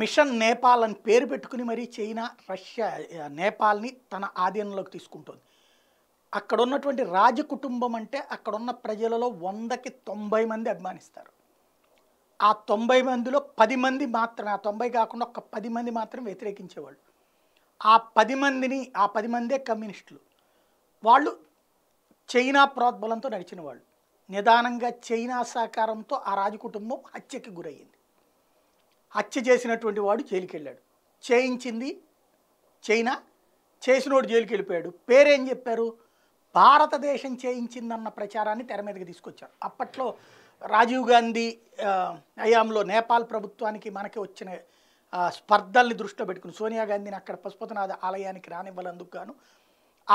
machine Nepal అని పేరు పెట్టుకుని మరీ చైనా రష్యా నేపాల్ని తన ఆధీనంలోకి తీసుకుంటుంది అక్కడ ఉన్నటువంటి రాజకుటుంబం అంటే అక్కడ ఉన్న ప్రజలలో వందకి తొంభై మంది అభిమానిస్తారు ఆ తొంభై మందిలో పది మంది మాత్రమే ఆ తొంభై కాకుండా ఒక పది మంది మాత్రం వ్యతిరేకించేవాళ్ళు ఆ పది మందిని ఆ పది మందే కమ్యూనిస్టులు వాళ్ళు చైనా ప్రోద్బలంతో నడిచిన వాళ్ళు నిదానంగా చైనా సహకారంతో ఆ రాజకుటుంబం హత్యకి గురయ్యింది హత్య చేసినటువంటి వాడు జైలుకి వెళ్ళాడు చేయించింది చైనా చేసినోడు జైలుకి వెళ్ళిపోయాడు పేరేం చెప్పారు భారతదేశం చేయించిందన్న ప్రచారాన్ని తెర మీదకి తీసుకొచ్చారు అప్పట్లో రాజీవ్ గాంధీ హయాంలో నేపాల్ ప్రభుత్వానికి మనకి వచ్చిన స్పర్ధల్ని దృష్టిలో పెట్టుకుని సోనియా గాంధీని అక్కడ పశుపతినాథ ఆలయానికి రానివ్వలందుకు గాను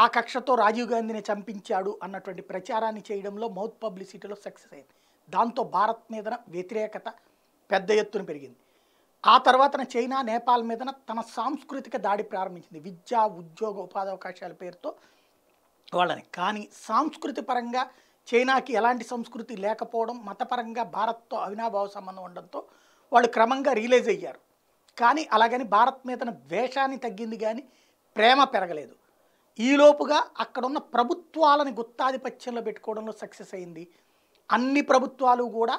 ఆ కక్షతో రాజీవ్ గాంధీని చంపించాడు అన్నటువంటి ప్రచారాన్ని చేయడంలో మౌత్ పబ్లిసిటీలో సక్సెస్ అయింది దాంతో భారత్ మీద వ్యతిరేకత పెద్ద ఎత్తున పెరిగింది ఆ తర్వాతన చైనా నేపాల్ మీదన తన సాంస్కృతిక దాడి ప్రారంభించింది విద్య ఉద్యోగ ఉపాధి అవకాశాల పేరుతో వాళ్ళని కానీ సాంస్కృతి పరంగా చైనాకి ఎలాంటి సంస్కృతి లేకపోవడం మతపరంగా భారత్తో అవినాభావ సంబంధం ఉండడంతో వాళ్ళు క్రమంగా రియలైజ్ అయ్యారు కానీ అలాగని భారత్ మీదన ద్వేషాన్ని తగ్గింది కానీ ప్రేమ పెరగలేదు ఈలోపుగా అక్కడున్న ప్రభుత్వాలను గుత్తాధిపత్యంలో పెట్టుకోవడంలో సక్సెస్ అయింది అన్ని ప్రభుత్వాలు కూడా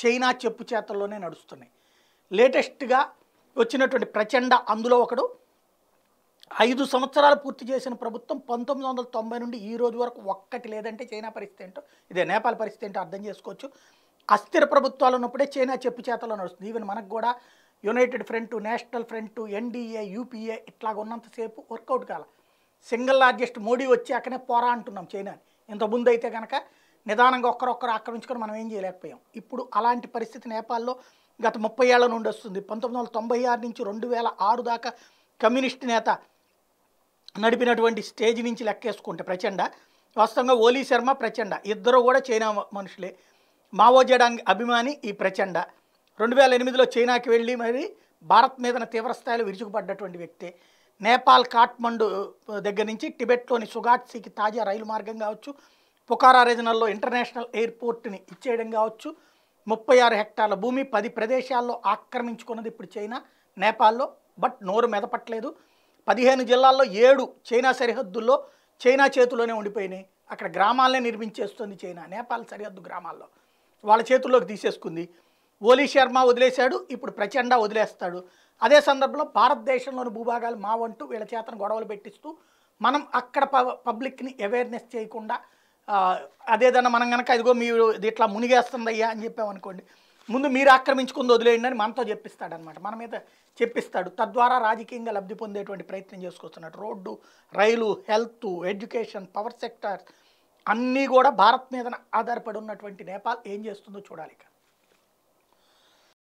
చైనా చెప్పు చేతల్లోనే నడుస్తున్నాయి లేటెస్ట్గా వచ్చినటువంటి ప్రచండ అందులో ఒకడు ఐదు సంవత్సరాలు పూర్తి చేసిన ప్రభుత్వం పంతొమ్మిది వందల తొంభై నుండి ఈ రోజు వరకు ఒక్కటి లేదంటే చైనా పరిస్థితి ఏంటో ఇదే నేపాల్ పరిస్థితి ఏంటో అర్థం చేసుకోవచ్చు అస్థిర ప్రభుత్వాలు ఉన్నప్పుడే చైనా చెప్పు చేతలు నడుస్తుంది ఈవెన్ మనకు కూడా United Front National Front NDA UPA ఇట్లాగ ఉన్నంతసేపు వర్కౌట్ కాల సింగిల్ లార్జెస్ట్ మోడీ వచ్చాకనే పోరా అంటున్నాం చైనాని ఇంతకుముందు అయితే కనుక నిదానంగా ఒక్కరొక్కరు ఆక్రమించుకొని మనం ఏం చేయలేకపోయాం ఇప్పుడు అలాంటి పరిస్థితి నేపాల్లో గత ముప్పై ఏళ్ల నుండి వస్తుంది పంతొమ్మిది వందల తొంభై ఆరు నుంచి రెండు వేల ఆరు దాకా కమ్యూనిస్ట్ నేత నడిపినటువంటి స్టేజ్ నుంచి లెక్కేసుకుంటే ప్రచండ వాస్తవంగా ఓలీ శర్మ ప్రచండ ఇద్దరు కూడా చైనా మనుషులే మావో జడాంగ్ అభిమాని ఈ ప్రచండ రెండు వేల ఎనిమిదిలో చైనాకి వెళ్ళి మరి భారత్ మీదన తీవ్రస్థాయిలో విరుచుకుపడ్డటువంటి వ్యక్తే నేపాల్ కాఠ్మండు దగ్గర నుంచి టిబెట్లోని సుగాట్సీకి తాజా రైలు మార్గం కావచ్చు పుకారా రీజనల్లో ఇంటర్నేషనల్ ఎయిర్పోర్ట్ని ఇచ్చేయడం కావచ్చు ముప్పై ఆరు హెక్టార్ల భూమి పది ప్రదేశాల్లో ఆక్రమించుకున్నది ఇప్పుడు చైనా నేపాల్లో బట్ నోరు మెదపట్లేదు పదిహేను జిల్లాల్లో ఏడు చైనా సరిహద్దుల్లో చైనా చేతిలోనే ఉండిపోయినాయి అక్కడ గ్రామాలనే నిర్మించేస్తుంది చైనా నేపాల్ సరిహద్దు గ్రామాల్లో వాళ్ళ చేతుల్లోకి తీసేసుకుంది ఓలీ శర్మ వదిలేశాడు ఇప్పుడు ప్రచండ వదిలేస్తాడు అదే సందర్భంలో భారతదేశంలోని భూభాగాలు మా వంటూ వీళ్ళ చేతను గొడవలు పెట్టిస్తూ మనం అక్కడ పబ్లిక్ని అవేర్నెస్ చేయకుండా అదేదన్నా మనం కనుక ఇదిగో మీరు ఇట్లా మునిగేస్తుందయ్యా అని చెప్పామనుకోండి ముందు మీరు ఆక్రమించుకుంది వదిలేయండి అని మనతో చెప్పిస్తాడనమాట మన మీద చెప్పిస్తాడు తద్వారా రాజకీయంగా లబ్ధి పొందేటువంటి ప్రయత్నం చేసుకొస్తున్నాడు road rail health education power sector అన్నీ కూడా భారత్ మీద ఆధారపడి ఉన్నటువంటి నేపాల్ ఏం చేస్తుందో చూడాలి